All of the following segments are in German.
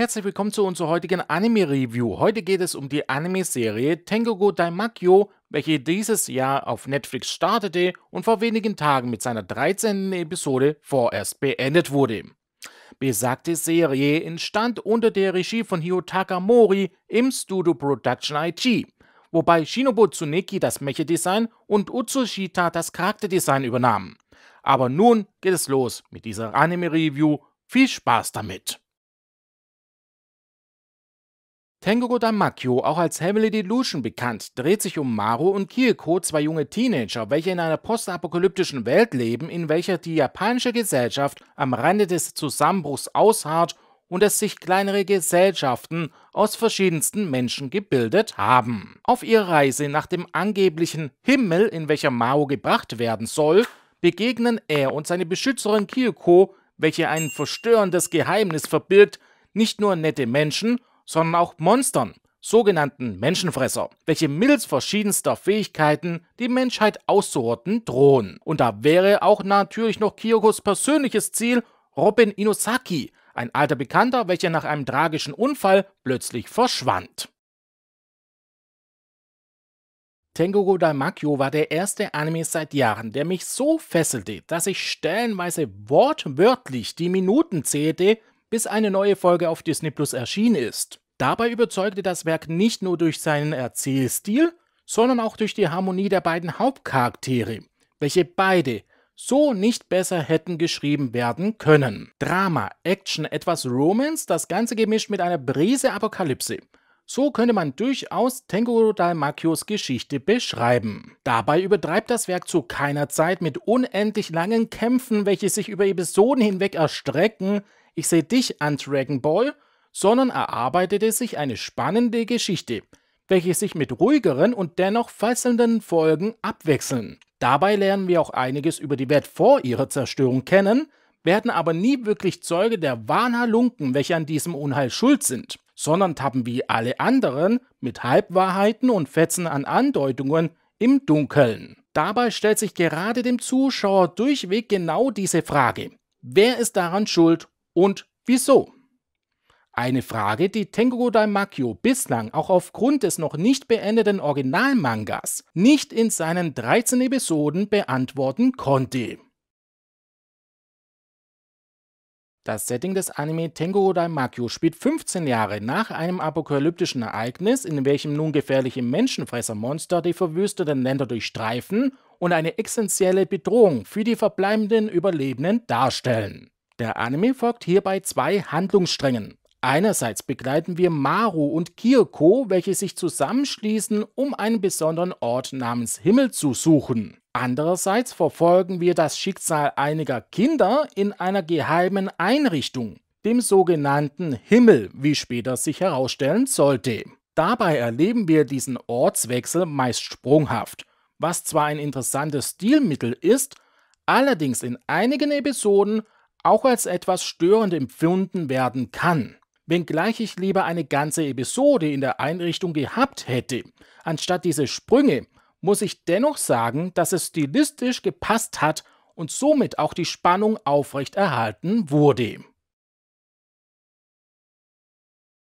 Herzlich willkommen zu unserer heutigen Anime-Review. Heute geht es um die Anime-Serie Tengoku Daimakyo, welche dieses Jahr auf Netflix startete und vor wenigen Tagen mit seiner 13. Episode vorerst beendet wurde. Besagte Serie entstand unter der Regie von Hyotaka Mori im Studio Production IG, wobei Shinobu Tsuneki das Mecha-Design und Utsushita das Charakterdesign übernahmen. Aber nun geht es los mit dieser Anime-Review. Viel Spaß damit! Kengo Damakyo, auch als Heavenly Delusion bekannt, dreht sich um Maru und Kiyoko, zwei junge Teenager, welche in einer postapokalyptischen Welt leben, in welcher die japanische Gesellschaft am Rande des Zusammenbruchs ausharrt und es sich kleinere Gesellschaften aus verschiedensten Menschen gebildet haben. Auf ihrer Reise nach dem angeblichen Himmel, in welcher Maru gebracht werden soll, begegnen er und seine Beschützerin Kiyoko, welche ein verstörendes Geheimnis verbirgt, nicht nur nette Menschen, sondern auch Monstern, sogenannten Menschenfresser, welche mittels verschiedenster Fähigkeiten die Menschheit auszurotten drohen. Und da wäre auch natürlich noch Kyokos persönliches Ziel Robin Inosaki, ein alter Bekannter, welcher nach einem tragischen Unfall plötzlich verschwand. Tengoku Daimakyo war der erste Anime seit Jahren, der mich so fesselte, dass ich stellenweise wortwörtlich die Minuten zählte, bis eine neue Folge auf Disney Plus erschienen ist. Dabei überzeugte das Werk nicht nur durch seinen Erzählstil, sondern auch durch die Harmonie der beiden Hauptcharaktere, welche beide so nicht besser hätten geschrieben werden können. Drama, Action, etwas Romance, das Ganze gemischt mit einer Brise Apokalypse. So könnte man durchaus Tengoro Dalmakios Geschichte beschreiben. Dabei übertreibt das Werk zu keiner Zeit mit unendlich langen Kämpfen, welche sich über Episoden hinweg erstrecken, ich sehe dich an Dragon Ball, sondern erarbeitete sich eine spannende Geschichte, welche sich mit ruhigeren und dennoch fesselnden Folgen abwechseln. Dabei lernen wir auch einiges über die Welt vor ihrer Zerstörung kennen, werden aber nie wirklich Zeuge der Wahnhalunken, welche an diesem Unheil schuld sind, sondern tappen wie alle anderen mit Halbwahrheiten und Fetzen an Andeutungen im Dunkeln. Dabei stellt sich gerade dem Zuschauer durchweg genau diese Frage. Wer ist daran schuld und wieso? Eine Frage, die Tengoku Daimakyo bislang auch aufgrund des noch nicht beendeten Originalmangas nicht in seinen 13 Episoden beantworten konnte. Das Setting des Anime Tengoku Daimakyo spielt 15 Jahre nach einem apokalyptischen Ereignis, in welchem nun gefährliche Menschenfressermonster die verwüsteten Länder durchstreifen und eine essentielle Bedrohung für die verbleibenden Überlebenden darstellen. Der Anime folgt hierbei zwei Handlungssträngen. Einerseits begleiten wir Maru und Kirko, welche sich zusammenschließen, um einen besonderen Ort namens Himmel zu suchen. Andererseits verfolgen wir das Schicksal einiger Kinder in einer geheimen Einrichtung, dem sogenannten Himmel, wie später sich herausstellen sollte. Dabei erleben wir diesen Ortswechsel meist sprunghaft, was zwar ein interessantes Stilmittel ist, allerdings in einigen Episoden auch als etwas störend empfunden werden kann. Wenngleich ich lieber eine ganze Episode in der Einrichtung gehabt hätte, anstatt diese Sprünge, muss ich dennoch sagen, dass es stilistisch gepasst hat und somit auch die Spannung aufrecht erhalten wurde.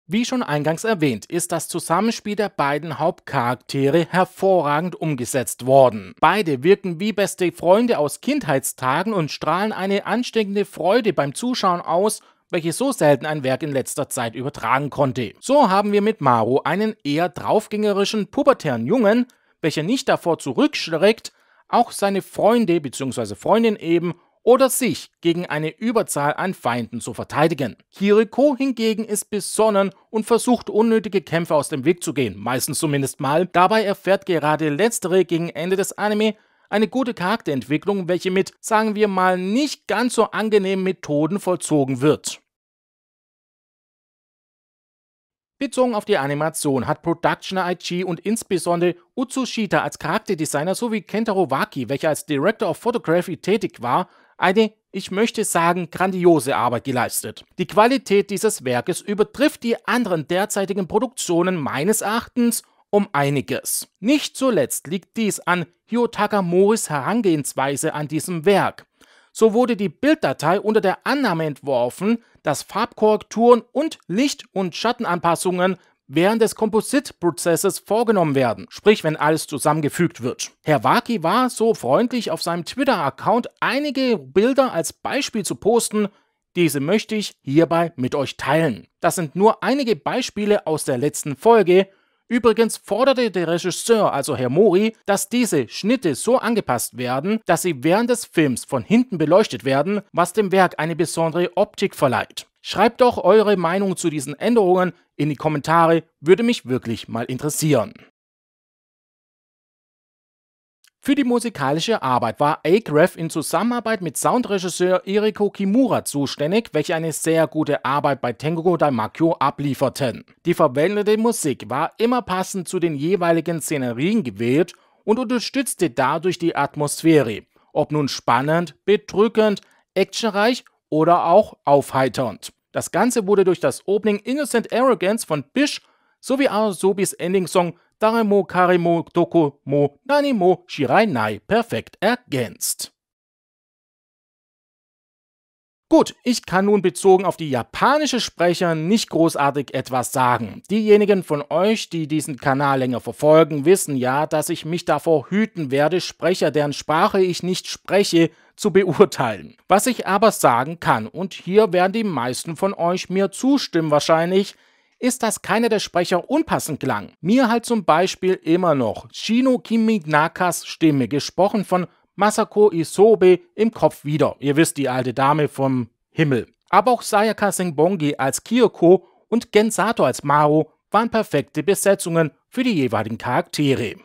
Wie schon eingangs erwähnt, ist das Zusammenspiel der beiden Hauptcharaktere hervorragend umgesetzt worden. Beide wirken wie beste Freunde aus Kindheitstagen und strahlen eine ansteckende Freude beim Zuschauen aus, welche so selten ein Werk in letzter Zeit übertragen konnte. So haben wir mit Maru einen eher draufgängerischen, pubertären Jungen, welcher nicht davor zurückschreckt, auch seine Freunde bzw. Freundin eben oder sich gegen eine Überzahl an Feinden zu verteidigen. Kiriko hingegen ist besonnen und versucht unnötige Kämpfe aus dem Weg zu gehen, meistens zumindest mal. Dabei erfährt gerade letztere gegen Ende des Anime eine gute Charakterentwicklung, welche mit, sagen wir mal, nicht ganz so angenehmen Methoden vollzogen wird. Bezogen auf die Animation hat Production IG und insbesondere Utsushita als Charakterdesigner sowie Kentaro Waki, welcher als Director of Photography tätig war, eine, ich möchte sagen, grandiose Arbeit geleistet. Die Qualität dieses Werkes übertrifft die anderen derzeitigen Produktionen meines Erachtens um einiges. Nicht zuletzt liegt dies an Hyotaka Moris Herangehensweise an diesem Werk. So wurde die Bilddatei unter der Annahme entworfen, dass Farbkorrekturen und Licht- und Schattenanpassungen während des Kompositprozesses vorgenommen werden, sprich wenn alles zusammengefügt wird. Herr Waki war so freundlich, auf seinem Twitter-Account einige Bilder als Beispiel zu posten, diese möchte ich hierbei mit euch teilen. Das sind nur einige Beispiele aus der letzten Folge. Übrigens forderte der Regisseur, also Herr Mori, dass diese Schnitte so angepasst werden, dass sie während des Films von hinten beleuchtet werden, was dem Werk eine besondere Optik verleiht. Schreibt doch eure Meinung zu diesen Änderungen in die Kommentare, würde mich wirklich mal interessieren. Für die musikalische Arbeit war Akref in Zusammenarbeit mit Soundregisseur Eriko Kimura zuständig, welche eine sehr gute Arbeit bei Tengoku Daimakyo ablieferten. Die verwendete Musik war immer passend zu den jeweiligen Szenerien gewählt und unterstützte dadurch die Atmosphäre, ob nun spannend, bedrückend, actionreich oder auch aufheiternd. Das Ganze wurde durch das Opening Innocent Arrogance von Bish sowie Asobis Ending-Song Daremo Karemo Doko Mo Nanimo Shirai Nai perfekt ergänzt. Gut, ich kann nun bezogen auf die japanische Sprecher nicht großartig etwas sagen. Diejenigen von euch, die diesen Kanal länger verfolgen, wissen ja, dass ich mich davor hüten werde, Sprecher, deren Sprache ich nicht spreche, zu beurteilen. Was ich aber sagen kann, und hier werden die meisten von euch mir zustimmen wahrscheinlich, ist, dass keiner der Sprecher unpassend klang. Mir halt zum Beispiel immer noch Shino Kiminakas Stimme, gesprochen von Masako Isobe im Kopf wieder. Ihr wisst, die alte Dame vom Himmel. Aber auch Sayaka Senbongi als Kyoko und Gensato als Maro waren perfekte Besetzungen für die jeweiligen Charaktere.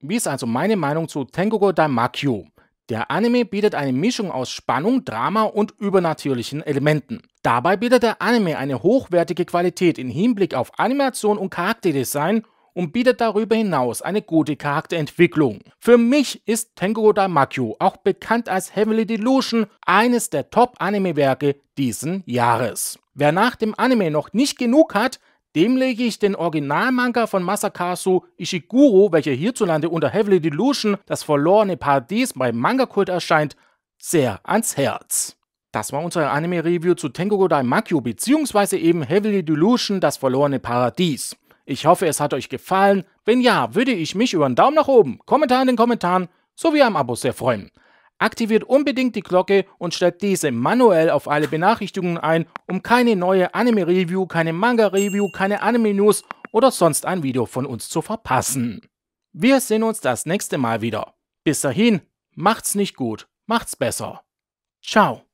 Wie ist also meine Meinung zu Tengoku Daimakyo? Der Anime bietet eine Mischung aus Spannung, Drama und übernatürlichen Elementen. Dabei bietet der Anime eine hochwertige Qualität im Hinblick auf Animation und Charakterdesign und bietet darüber hinaus eine gute Charakterentwicklung. Für mich ist Tengoro Daimakyo, auch bekannt als Heavenly Delusion, eines der Top-Anime-Werke diesen Jahres. Wer nach dem Anime noch nicht genug hat, dem lege ich den Originalmanga von Masakazu Ishiguro, welcher hierzulande unter Heavenly Delusion das verlorene Paradies beim Manga-Kult erscheint, sehr ans Herz. Das war unser Anime-Review zu Tengoku Daimakyo bzw. eben Heavenly Delusion, das verlorene Paradies. Ich hoffe, es hat euch gefallen. Wenn ja, würde ich mich über einen Daumen nach oben, Kommentar in den Kommentaren sowie am Abo sehr freuen. Aktiviert unbedingt die Glocke und stellt diese manuell auf alle Benachrichtigungen ein, um keine neue Anime-Review, keine Manga-Review, keine Anime-News oder sonst ein Video von uns zu verpassen. Wir sehen uns das nächste Mal wieder. Bis dahin, macht's nicht gut, macht's besser. Ciao.